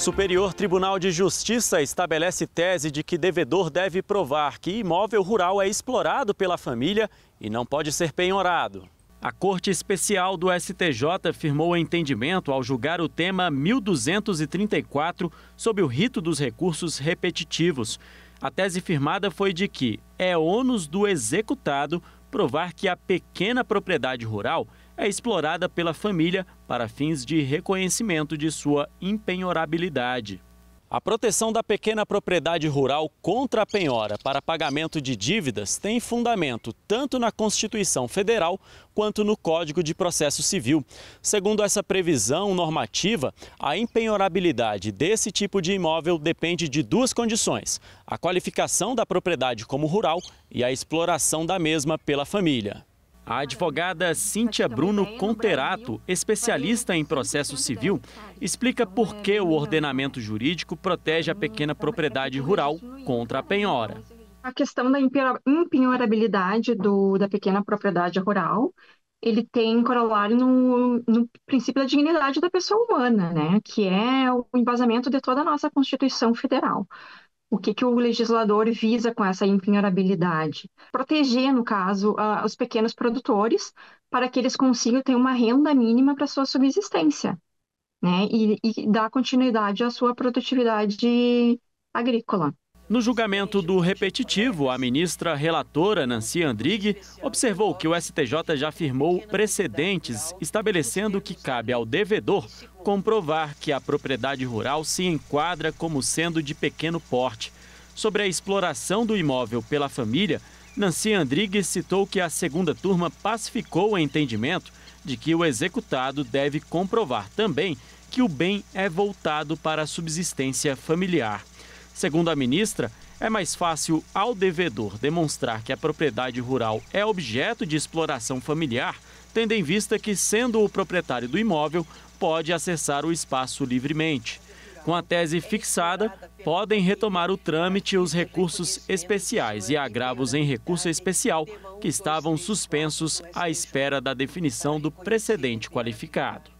Superior Tribunal de Justiça estabelece tese de que devedor deve provar que imóvel rural é explorado pela família e não pode ser penhorado. A Corte Especial do STJ firmou entendimento ao julgar o tema 1234 sobre o rito dos recursos repetitivos. A tese firmada foi de que é ônus do executado provar que a pequena propriedade rural é explorada pela família para fins de reconhecimento de sua empenhorabilidade. A proteção da pequena propriedade rural contra a penhora para pagamento de dívidas tem fundamento tanto na Constituição Federal quanto no Código de Processo Civil. Segundo essa previsão normativa, a empenhorabilidade desse tipo de imóvel depende de duas condições: a qualificação da propriedade como rural e a exploração da mesma pela família. A advogada Cíntia Bruno Conterato, especialista em processo civil, explica por é que o ordenamento jurídico protege a pequena é propriedade rural contra a penhora. A questão da impenhorabilidade do, da pequena propriedade rural, ele tem corolário no, no princípio da dignidade da pessoa humana, né? que é o embasamento de toda a nossa Constituição Federal o que, que o legislador visa com essa empenhorabilidade? Proteger, no caso, uh, os pequenos produtores para que eles consigam ter uma renda mínima para sua subsistência, né? E, e dar continuidade à sua produtividade agrícola. No julgamento do repetitivo, a ministra relatora Nancy Andrighi observou que o STJ já firmou precedentes estabelecendo que cabe ao devedor comprovar que a propriedade rural se enquadra como sendo de pequeno porte. Sobre a exploração do imóvel pela família, Nancy Andrighi citou que a segunda turma pacificou o entendimento de que o executado deve comprovar também que o bem é voltado para a subsistência familiar. Segundo a ministra, é mais fácil ao devedor demonstrar que a propriedade rural é objeto de exploração familiar, tendo em vista que, sendo o proprietário do imóvel, pode acessar o espaço livremente. Com a tese fixada, podem retomar o trâmite os recursos especiais e agravos em recurso especial que estavam suspensos à espera da definição do precedente qualificado.